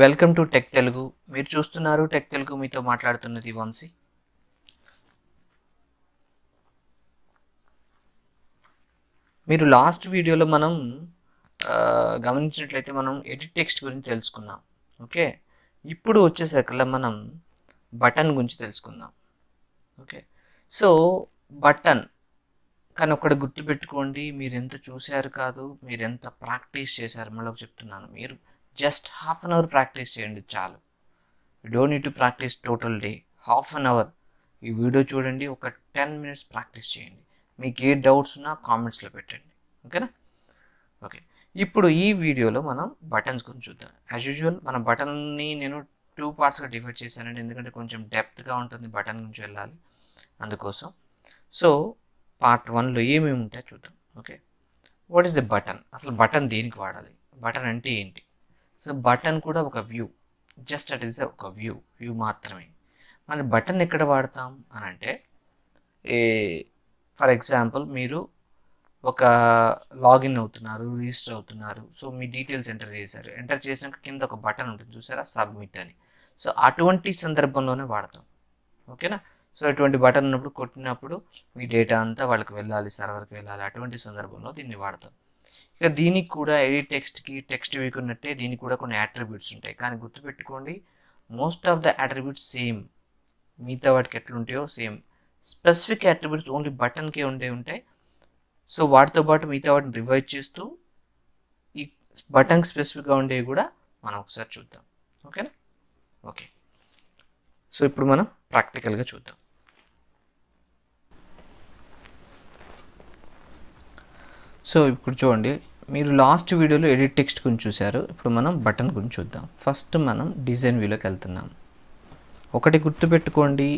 welcome to tech Telugu మీరు చూస్తున్నారు tech Telugu మీతో మాట్లాడుతున్నది వంశీ మీరు లాస్ట్ వీడియోలో మనం గమనించినట్లయితే మనం ఎడిట్ టెక్స్ట్ గురించి తెలుసుకున్నాం ఓకే ఇప్పుడు వచ్చేసరికల్లా మనం బటన్ గురించి తెలుసుకుందాం ఓకే సో బటన్ కానీ ఒకటి గుర్తుపెట్టుకోండి మీరు ఎంత చూశారు కాదు మీరు ఎంత ప్రాక్టీస్ చేశారు మళ్ళీ చెప్తున్నాను మీరు just half an hour practice చేయండి చాలు don't need to practice total day half an hour ఈ వీడియో చూడండి ఒక టెన్ మినిట్స్ ప్రాక్టీస్ చేయండి మీకు ఏ డౌట్స్ ఉన్నా కామెంట్స్లో పెట్టండి ఓకేనా ఓకే ఇప్పుడు ఈ వీడియోలో మనం బటన్స్ గురించి చూద్దాం యాజ్ యూజువల్ మన బటన్ని నేను టూ పార్ట్స్గా డివైడ్ చేశానండి ఎందుకంటే కొంచెం డెప్త్గా ఉంటుంది బటన్ గురించి వెళ్ళాలి అందుకోసం సో పార్ట్ వన్లో ఏమేమి ఉంటాయో చూద్దాం okay what is the button అసలు బటన్ దేనికి వాడాలి బటన్ అంటే ఏంటి సో బటన్ కూడా ఒక వ్యూ జస్ట్ అట్ ఈస్ ఒక వ్యూ వ్యూ మాత్రమే మన బటన్ ఎక్కడ వాడతాం అని అంటే ఏ ఫర్ ఎగ్జాంపుల్ మీరు ఒక లాగిన్ అవుతున్నారు రిజిస్టర్ అవుతున్నారు సో మీ డీటెయిల్స్ ఎంటర్ చేశారు ఎంటర్ చేసినాక కింద ఒక బటన్ ఉంటుంది చూసారా సబ్మిట్ అని సో అటువంటి సందర్భంలోనే వాడతాం ఓకేనా సో ఇటువంటి బటన్ ఉన్నప్పుడు కొట్టినప్పుడు మీ డేటా అంతా వాళ్ళకి వెళ్ళాలి సర్వర్కి వెళ్ళాలి అటువంటి సందర్భంలో దీన్ని వాడతాం ఇక దీనికి కూడా ఎడిట్ టెక్స్ట్కి టెక్స్ట్ వీక్ ఉన్నట్టే దీనికి కూడా కొన్ని యాట్రిబ్యూట్స్ ఉంటాయి కానీ గుర్తుపెట్టుకోండి most of the attributes same మిగతా వాటికి ఎట్లుంటాయో సేమ్ స్పెసిఫిక్ యాట్రిబ్యూట్స్ ఓన్లీ బటన్కే ఉండే ఉంటాయి సో వాటితో పాటు మిగతా వాటిని రివైజ్ చేస్తూ ఈ బటన్కి స్పెసిఫిక్గా ఉండేవి కూడా మనం ఒకసారి చూద్దాం ఓకేనా ఓకే సో ఇప్పుడు మనం ప్రాక్టికల్గా చూద్దాం సో ఇప్పుడు చూడండి మీరు లాస్ట్ వీడియోలో ఎడిట్ టెక్స్ట్ గురించి చూశారు ఇప్పుడు మనం బటన్ గురించి చూద్దాం ఫస్ట్ మనం డిజైన్ వ్యూలోకి వెళ్తున్నాం ఒకటి గుర్తుపెట్టుకోండి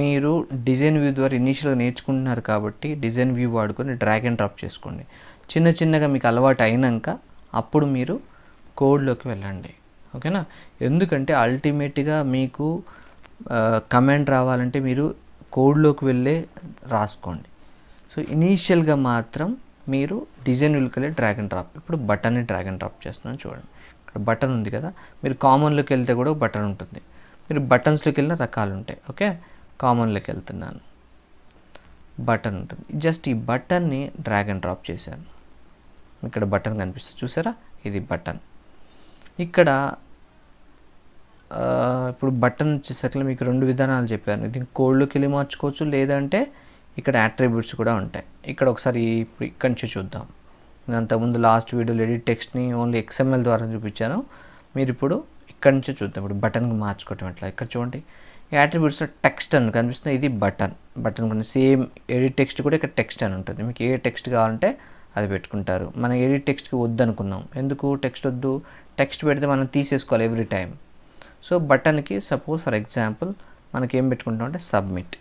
మీరు డిజైన్ వ్యూ ద్వారా ఇనీషియల్గా నేర్చుకుంటున్నారు కాబట్టి డిజైన్ వ్యూ వాడుకొని డ్రాగ్ అండ్ డ్రాప్ చేసుకోండి చిన్న చిన్నగా మీకు అలవాటు అయినాక అప్పుడు మీరు కోడ్లోకి వెళ్ళండి ఓకేనా ఎందుకంటే అల్టిమేట్గా మీకు కమెంట్ రావాలంటే మీరు కోడ్లోకి వెళ్ళే రాసుకోండి సో ఇనీషియల్గా మాత్రం మీరు డిజైన్ వెళ్ళి డ్రాగన్ డ్రాప్ ఇప్పుడు బటన్ని డ్రాగన్ డ్రాప్ చేస్తున్నాను చూడండి ఇక్కడ బటన్ ఉంది కదా మీరు కామన్లోకి వెళ్తే కూడా బటన్ ఉంటుంది మీరు బటన్స్లోకి వెళ్ళిన రకాలు ఉంటాయి ఓకే కామన్లోకి వెళ్తున్నాను బటన్ ఉంటుంది జస్ట్ ఈ బటన్ని డ్రాగన్ డ్రాప్ చేశాను ఇక్కడ బటన్ కనిపిస్తుంది చూసారా ఇది బటన్ ఇక్కడ ఇప్పుడు బటన్ వచ్చేసరికి మీకు రెండు విధానాలు చెప్పాను దీన్ని కోల్డ్లోకి వెళ్ళి మార్చుకోవచ్చు లేదంటే ఇక్కడ యాట్రిబ్యూట్స్ కూడా ఉంటాయి ఇక్కడ ఒకసారి ఇప్పుడు ఇక్కడి నుంచి చూద్దాం నేను అంతకుముందు లాస్ట్ వీడియోలో ఎడిట్ టెక్స్ట్ని ఓన్లీ ఎక్స్ఎంఎల్ ద్వారా చూపించాను మీరు ఇప్పుడు ఇక్కడ నుంచి చూద్దాం ఇప్పుడు బటన్కి మార్చుకోవటం ఎట్లా ఇక్కడ చూడండి యాట్రిబ్యూట్స్లో టెక్స్ట్ అని కనిపిస్తుంది ఇది బటన్ బటన్ కొన్ని సేమ్ ఎడిట్ టెక్స్ట్ కూడా ఇక్కడ టెక్స్ట్ అని ఉంటుంది మీకు ఏ టెక్స్ట్ కావాలంటే అది పెట్టుకుంటారు మనం ఎడిట్ టెక్స్ట్కి వద్దనుకున్నాం ఎందుకు టెక్స్ట్ వద్దు టెక్స్ట్ పెడితే మనం తీసేసుకోవాలి ఎవ్రీ టైం సో బటన్కి సపోజ్ ఫర్ ఎగ్జాంపుల్ మనకి ఏం పెట్టుకుంటాం అంటే సబ్మిట్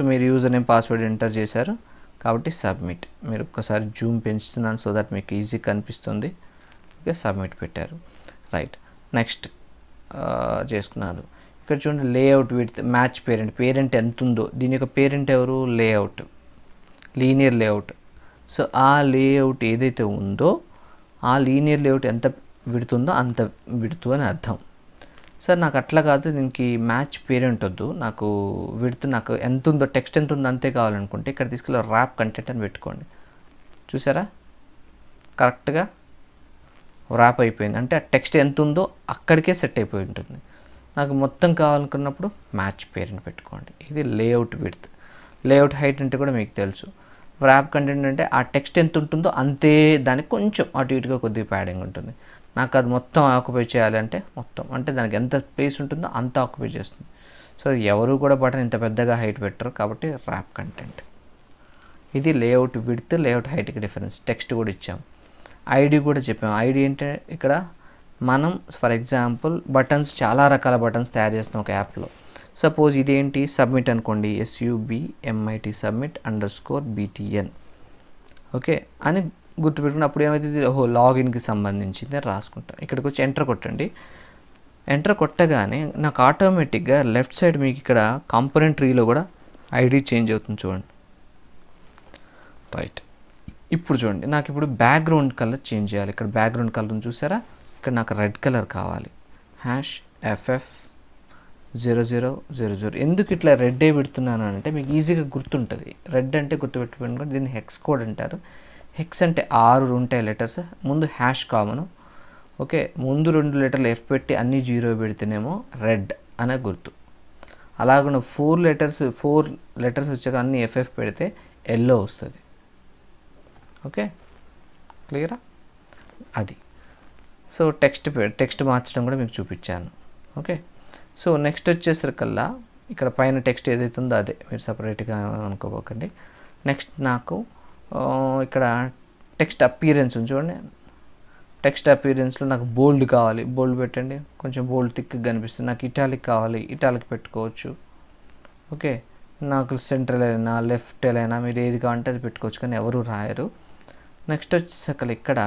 సో మీరు యూజర్ నేమ్ పాస్వర్డ్ ఎంటర్ చేశారు కాబట్టి సబ్మిట్ మీరు ఒక్కసారి జూమ్ పెంచుతున్నాను సో దట్ మీకు ఈజీ కనిపిస్తుంది ఓకే సబ్మిట్ పెట్టారు రైట్ నెక్స్ట్ చేసుకున్నారు ఇక్కడ చూడండి layout with match parent parent ఎంత ఉందో దీని యొక్క పేరెంట్ ఎవరు లేఅవుట్ లీనియర్ లేఅవుట్ సో ఆ లేఅవుట్ ఏదైతే ఉందో ఆ లీనియర్ లేఅవుట్ ఎంత విడుతుందో అంత విడుతు అని అర్థం సార్ నాకు అట్లా కాదు దీనికి మ్యాచ్ పేరెంట్ ఉంటుంది నాకు విడుతు నాకు ఎంత ఉందో టెక్స్ట్ ఎంత ఉందో అంతే కావాలనుకుంటే ఇక్కడ తీసుకెళ్ళి ర్యాప్ కంటెంట్ అని పెట్టుకోండి చూసారా కరెక్ట్గా ర్యాప్ అయిపోయింది అంటే ఆ టెక్స్ట్ ఎంత ఉందో అక్కడికే సెట్ అయిపోయి ఉంటుంది నాకు మొత్తం కావాలనుకున్నప్పుడు మ్యాచ్ పేరుని పెట్టుకోండి ఇది లేఅవుట్ విడ్త్ లేఅవుట్ హైట్ అంటే కూడా మీకు తెలుసు ర్యాప్ కంటెంట్ అంటే ఆ టెక్స్ట్ ఎంత ఉంటుందో అంతే దానికి కొంచెం అటు ఇటుగా కొద్దిగా ప్యాడింగ్ ఉంటుంది నాకు అది మొత్తం ఆక్యుపై చేయాలంటే మొత్తం అంటే దానికి ఎంత ప్లేస్ ఉంటుందో అంత ఆక్యుపై చేస్తుంది సో ఎవరు కూడా బటన్ ఇంత పెద్దగా హైట్ పెట్టరు కాబట్టి ర్యాప్ కంటెంట్ ఇది లేఅవుట్ విడ్త్ లేఅవుట్ హైట్కి డిఫరెన్స్ టెక్స్ట్ కూడా ఇచ్చాం ఐడి కూడా చెప్పాం ఐడి ఏంటంటే ఇక్కడ మనం ఫర్ ఎగ్జాంపుల్ బటన్స్ చాలా రకాల బటన్స్ తయారు చేస్తాం ఒక యాప్లో సపోజ్ ఇదేంటి సబ్మిట్ అనుకోండి S U B M I T submit underscore BTN okay అని గుర్తుపెట్టుకుని అప్పుడు ఏమైతుంది ఓహో లాగిన్కి సంబంధించింది అని రాసుకుంటాను ఇక్కడికి వచ్చి ఎంటర్ కొట్టండి ఎంటర్ కొట్టగానే నాకు ఆటోమేటిక్గా లెఫ్ట్ సైడ్ మీకు ఇక్కడ కాంపోనెంట్ ట్రీలో కూడా ఐడి చేంజ్ అవుతుంది చూడండి రైట్ ఇప్పుడు చూడండి నాకు ఇప్పుడు బ్యాక్గ్రౌండ్ కలర్ చేంజ్ చేయాలి ఇక్కడ బ్యాక్గ్రౌండ్ కలర్ చూసారా ఇక్కడ నాకు రెడ్ కలర్ కావాలి hash F F zero zero zero zero ఎందుకు ఇట్లా రెడ్డే పెడుతున్నాను అంటే మీకు ఈజీగా గుర్తుంటుంది రెడ్ అంటే గుర్తుపెట్టుకోండి దీన్ని హెక్స్ కోడ్ అంటారు హెక్స్ అంటే ఆరు ఉంటాయి లెటర్స్ ముందు హ్యాష్ కామను ఓకే ముందు రెండు లెటర్లు ఎఫ్ పెట్టి అన్ని జీరో పెడితేనేమో రెడ్ అనే గుర్తు అలాగే ఫోర్ లెటర్స్ ఫోర్ లెటర్స్ వచ్చాక అన్ని ఎఫ్ఎఫ్ పెడితే ఎల్లో వస్తుంది ఓకే క్లియరా అది సో టెక్స్ట్ టెక్స్ట్ మార్చడం కూడా మీకు చూపించాను ఓకే సో నెక్స్ట్ వచ్చేసరికల్లా ఇక్కడ పైన టెక్స్ట్ ఏదైతే ఉందో అదే మీరు సపరేట్గా అనుకోబోకండి నెక్స్ట్ నాకు ఇక్కడ టెక్స్ట్ అపీరెన్స్ ఉంది చూడండి టెక్స్ట్ అపీరెన్స్లో నాకు బోల్డ్ కావాలి బోల్డ్ పెట్టండి కొంచెం బోల్డ్ థిక్ కనిపిస్తుంది నాకు ఇటాలిక్ కావాలి ఇటాలిక్ పెట్టుకోవచ్చు ఓకే నాకు సెంట్రల్ అయినా లెఫ్ట్ అయినా మీరు ఏది కావాలంటే అది పెట్టుకోవచ్చు కానీ ఎవరు రాయరు నెక్స్ట్ వచ్చేసాక ఇక్కడ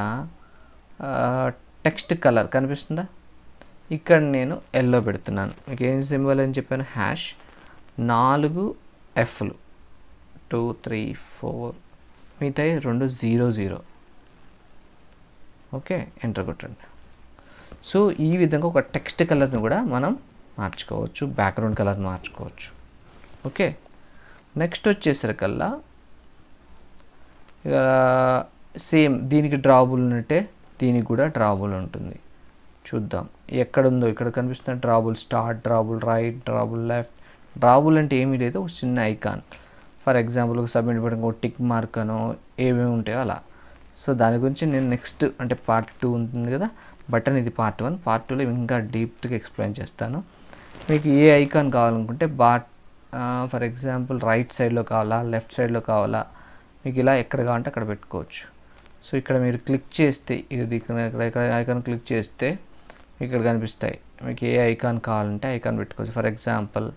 టెక్స్ట్ కలర్ కనిపిస్తుందా ఇక్కడ నేను ఎల్లో పెడుతున్నాను మీకు ఏం సింబల్ అని చెప్పాను హ్యాష్ నాలుగు ఎఫ్లు టూ త్రీ ఫోర్ మిగతాయి రెండు జీరో జీరో ఓకే ఎంటర్ కొట్టండి సో ఈ విధంగా ఒక టెక్స్ట్ కలర్ని కూడా మనం మార్చుకోవచ్చు బ్యాక్గ్రౌండ్ కలర్ మార్చుకోవచ్చు ఓకే నెక్స్ట్ వచ్చేసరికల్లా సేమ్ దీనికి డ్రాబుల్ ఉన్నట్టే దీనికి కూడా డ్రాబుల్ ఉంటుంది చూద్దాం ఎక్కడ ఉందో ఇక్కడ కనిపిస్తున్న drawable start drawable right drawable left drawable అంటే ఏమీ లేదు ఒక చిన్న icon for example submit button tick mark అనో ఏమేమి ఉంటాయో అలా సో దాని గురించి నేను నెక్స్ట్ అంటే పార్ట్ టూ ఉంటుంది కదా బటన్ ఇది పార్ట్ వన్ పార్ట్ టూలో ఇంకా డీప్గా ఎక్స్ప్లెయిన్ చేస్తాను మీకు ఏ ఐకాన్ కావాలనుకుంటే బాట్ ఫర్ ఎగ్జాంపుల్ రైట్ సైడ్లో కావాలా లెఫ్ట్ సైడ్లో కావాలా మీకు ఇలా ఎక్కడ కావాలంటే అక్కడ పెట్టుకోవచ్చు సో ఇక్కడ మీరు క్లిక్ చేస్తే ఇది ఇక్కడ ఇక్కడ ఐకాన్ క్లిక్ చేస్తే ఇక్కడ కనిపిస్తాయి మీకు ఏ ఐకాన్ కావాలంటే ఐకాన్ పెట్టుకోవచ్చు ఫర్ ఎగ్జాంపుల్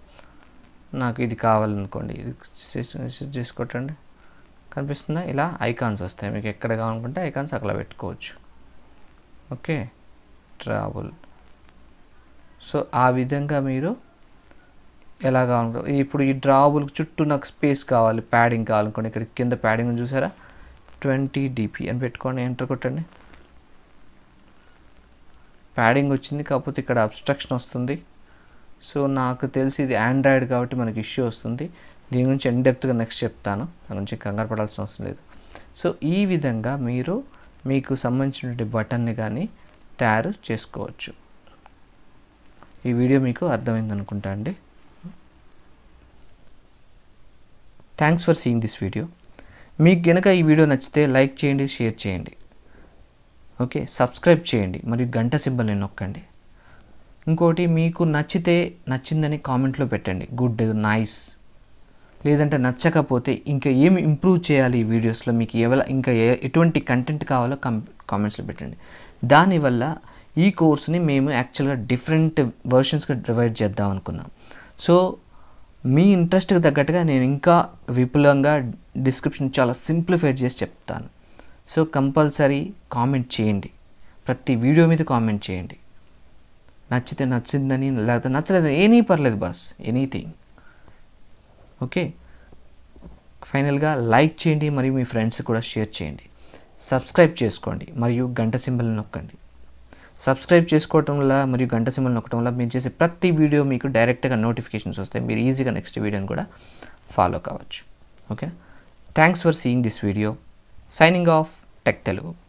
నాకు ఇది కావాలనుకోండి ఇది సెట్ కొట్టండి కనిపిస్తుందా ఇలా ఐకాన్స్ వస్తాయి మీకు ఎక్కడ కావాలనుకుంటే ఐకాన్స్ అక్కడ పెట్టుకోవచ్చు ఓకే ట్రావెల్ సో ఆ విధంగా మీరు ఎలా కావాలనుకో ఇప్పుడు ఈ డ్రాబుల్ చుట్టూ నాకు స్పేస్ కావాలి ప్యాడింగ్ కావాలనుకోండి ఇక్కడ కింద ప్యాడింగ్ చూసారా ట్వంటీ డిపి అని పెట్టుకోండి ఎంటర్ కొట్టండి ప్యాడింగ్ వచ్చింది కాకపోతే ఇక్కడ అబ్స్ట్రక్షన్ వస్తుంది సో నాకు తెలిసి ఇది ఆండ్రాయిడ్ కాబట్టి మనకి ఇష్యూ వస్తుంది దీని గురించి ఎన్డెప్త్గా నెక్స్ట్ చెప్తాను దాని గురించి కంగారు పడాల్సిన అవసరం లేదు సో ఈ విధంగా మీరు మీకు సంబంధించినటువంటి బటన్ని కానీ తయారు చేసుకోవచ్చు ఈ వీడియో మీకు అర్థమైంది అనుకుంటా అండి thanks for seeing this video మీకు గనక ఈ వీడియో నచ్చితే లైక్ చేయండి షేర్ చేయండి ఓకే సబ్స్క్రైబ్ చేయండి మరియు గంట నేను నొక్కండి ఇంకోటి మీకు నచ్చితే నచ్చిందని కామెంట్లో పెట్టండి గుడ్ నైస్ లేదంటే నచ్చకపోతే ఇంకా ఏమి ఇంప్రూవ్ చేయాలి ఈ వీడియోస్లో మీకు ఎవల ఇంకా ఎటువంటి కంటెంట్ కావాలో కం కామెంట్స్లో పెట్టండి దానివల్ల ఈ కోర్స్ని మేము యాక్చువల్గా డిఫరెంట్ వర్షన్స్గా డివైడ్ చేద్దాం అనుకున్నాం సో మీ ఇంట్రెస్ట్కి తగ్గట్టుగా నేను ఇంకా విపులంగా డిస్క్రిప్షన్ చాలా సింప్లిఫై చేసి చెప్తాను సో కంపల్సరీ కామెంట్ చేయండి ప్రతి వీడియో మీద కామెంట్ చేయండి నచ్చితే నచ్చిందని లేకపోతే నచ్చలేదు ఏనీ పర్లేదు బాస్ ఎనీథింగ్ ఓకే ఫైనల్గా లైక్ చేయండి మరియు మీ ఫ్రెండ్స్ కూడా షేర్ చేయండి సబ్స్క్రైబ్ చేసుకోండి మరియు గంట సింబల్ నొక్కండి సబ్స్క్రైబ్ చేసుకోవటం వల్ల మరియు గంట సింబల్ నొక్కడం వల్ల మేము చేసే ప్రతి వీడియో మీకు డైరెక్ట్గా నోటిఫికేషన్స్ వస్తాయి మీరు ఈజీగా నెక్స్ట్ వీడియోని కూడా ఫాలో కావచ్చు okay thanks for seeing this video signing off tech Telugu